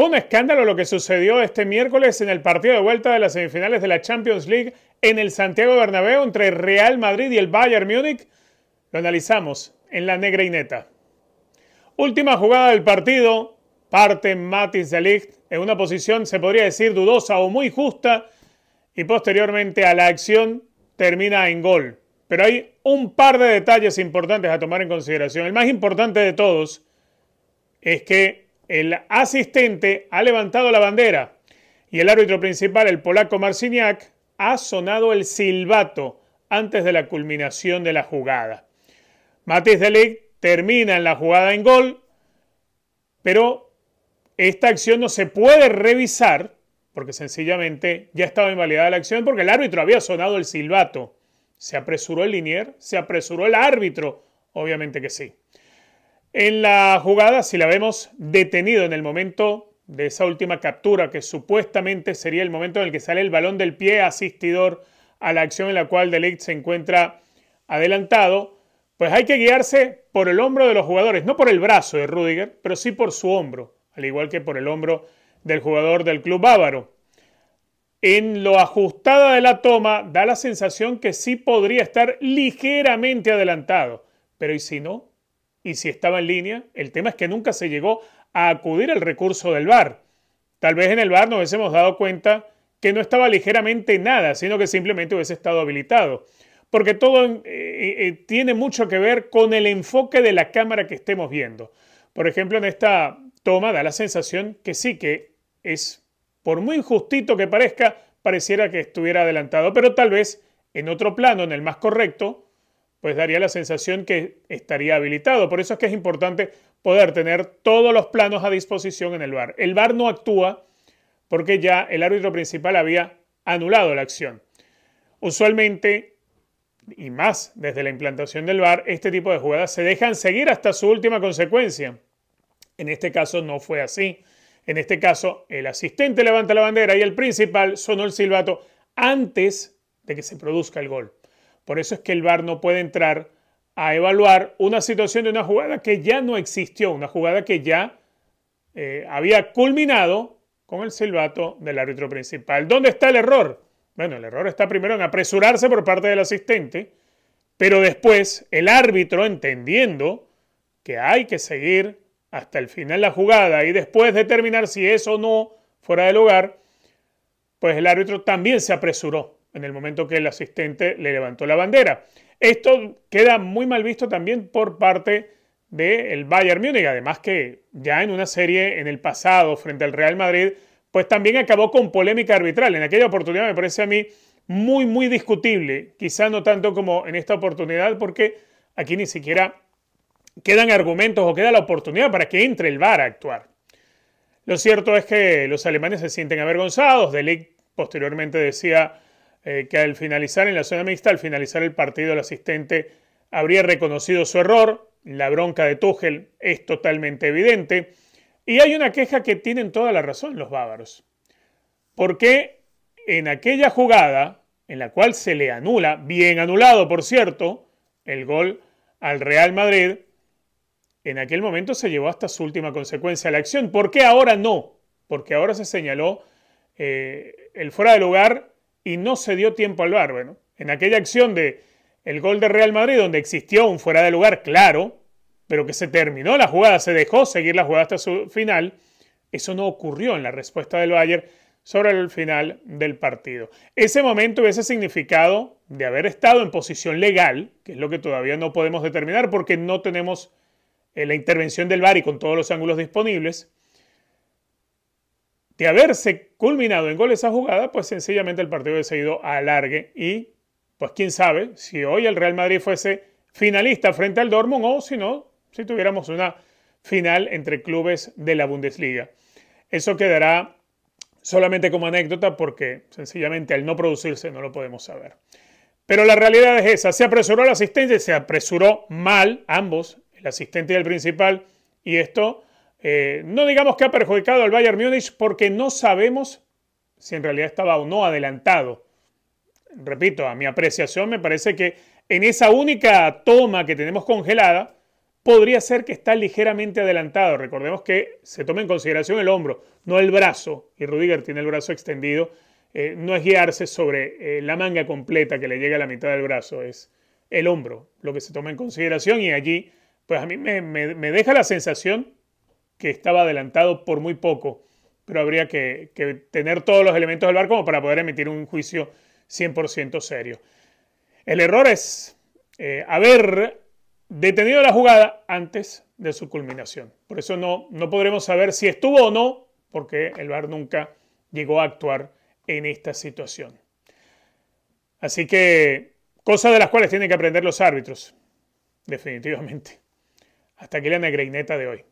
Fue un escándalo lo que sucedió este miércoles en el partido de vuelta de las semifinales de la Champions League en el Santiago Bernabéu entre Real Madrid y el Bayern Múnich. Lo analizamos en la negra y neta. Última jugada del partido, parte Matis de Ligt en una posición, se podría decir, dudosa o muy justa, y posteriormente a la acción termina en gol. Pero hay un par de detalles importantes a tomar en consideración. El más importante de todos es que el asistente ha levantado la bandera y el árbitro principal, el polaco Marciniak, ha sonado el silbato antes de la culminación de la jugada. Matiz Delic termina en la jugada en gol, pero esta acción no se puede revisar porque sencillamente ya estaba invalidada la acción porque el árbitro había sonado el silbato. ¿Se apresuró el linier? ¿Se apresuró el árbitro? Obviamente que sí. En la jugada, si la vemos detenido en el momento de esa última captura, que supuestamente sería el momento en el que sale el balón del pie asistidor a la acción en la cual Delict se encuentra adelantado, pues hay que guiarse por el hombro de los jugadores, no por el brazo de Rudiger, pero sí por su hombro, al igual que por el hombro del jugador del club bávaro. En lo ajustada de la toma, da la sensación que sí podría estar ligeramente adelantado, pero ¿y si no? y si estaba en línea. El tema es que nunca se llegó a acudir al recurso del VAR. Tal vez en el VAR nos hubiésemos dado cuenta que no estaba ligeramente nada, sino que simplemente hubiese estado habilitado. Porque todo eh, eh, eh, tiene mucho que ver con el enfoque de la cámara que estemos viendo. Por ejemplo, en esta toma da la sensación que sí, que es, por muy injustito que parezca, pareciera que estuviera adelantado, pero tal vez en otro plano, en el más correcto, pues daría la sensación que estaría habilitado. Por eso es que es importante poder tener todos los planos a disposición en el VAR. El VAR no actúa porque ya el árbitro principal había anulado la acción. Usualmente, y más desde la implantación del VAR, este tipo de jugadas se dejan seguir hasta su última consecuencia. En este caso no fue así. En este caso, el asistente levanta la bandera y el principal sonó el silbato antes de que se produzca el gol. Por eso es que el VAR no puede entrar a evaluar una situación de una jugada que ya no existió, una jugada que ya eh, había culminado con el silbato del árbitro principal. ¿Dónde está el error? Bueno, el error está primero en apresurarse por parte del asistente, pero después el árbitro entendiendo que hay que seguir hasta el final la jugada y después determinar si es o no fuera de lugar, pues el árbitro también se apresuró en el momento que el asistente le levantó la bandera. Esto queda muy mal visto también por parte del Bayern Múnich, además que ya en una serie en el pasado frente al Real Madrid, pues también acabó con polémica arbitral. En aquella oportunidad me parece a mí muy, muy discutible, quizá no tanto como en esta oportunidad, porque aquí ni siquiera quedan argumentos o queda la oportunidad para que entre el VAR a actuar. Lo cierto es que los alemanes se sienten avergonzados, Delic posteriormente decía eh, que al finalizar en la zona mixta, al finalizar el partido, el asistente habría reconocido su error. La bronca de Tuchel es totalmente evidente. Y hay una queja que tienen toda la razón los bávaros. Porque en aquella jugada, en la cual se le anula, bien anulado por cierto, el gol al Real Madrid, en aquel momento se llevó hasta su última consecuencia la acción. ¿Por qué ahora no? Porque ahora se señaló eh, el fuera de lugar y no se dio tiempo al VAR. Bueno, en aquella acción de el gol de Real Madrid, donde existió un fuera de lugar, claro, pero que se terminó la jugada, se dejó seguir la jugada hasta su final, eso no ocurrió en la respuesta del Bayern sobre el final del partido. Ese momento ese significado de haber estado en posición legal, que es lo que todavía no podemos determinar porque no tenemos eh, la intervención del VAR y con todos los ángulos disponibles, de haberse culminado en gol esa jugada, pues sencillamente el partido hubiese ido alargue y pues quién sabe si hoy el Real Madrid fuese finalista frente al Dortmund o si no, si tuviéramos una final entre clubes de la Bundesliga. Eso quedará solamente como anécdota porque sencillamente al no producirse no lo podemos saber. Pero la realidad es esa, se apresuró el asistente, se apresuró mal ambos, el asistente y el principal, y esto eh, no digamos que ha perjudicado al Bayern Munich porque no sabemos si en realidad estaba o no adelantado. Repito, a mi apreciación me parece que en esa única toma que tenemos congelada, podría ser que está ligeramente adelantado. Recordemos que se toma en consideración el hombro, no el brazo, y Rudiger tiene el brazo extendido. Eh, no es guiarse sobre eh, la manga completa que le llega a la mitad del brazo, es el hombro lo que se toma en consideración y allí, pues a mí me deja la sensación que estaba adelantado por muy poco, pero habría que, tener todos los elementos del barco como para poder emitir un juicio 100% serio. El error es eh, haber detenido la jugada antes de su culminación. Por eso no, no podremos saber si estuvo o no, porque el VAR nunca llegó a actuar en esta situación. Así que, cosas de las cuales tienen que aprender los árbitros, definitivamente. Hasta aquí la negreineta de hoy.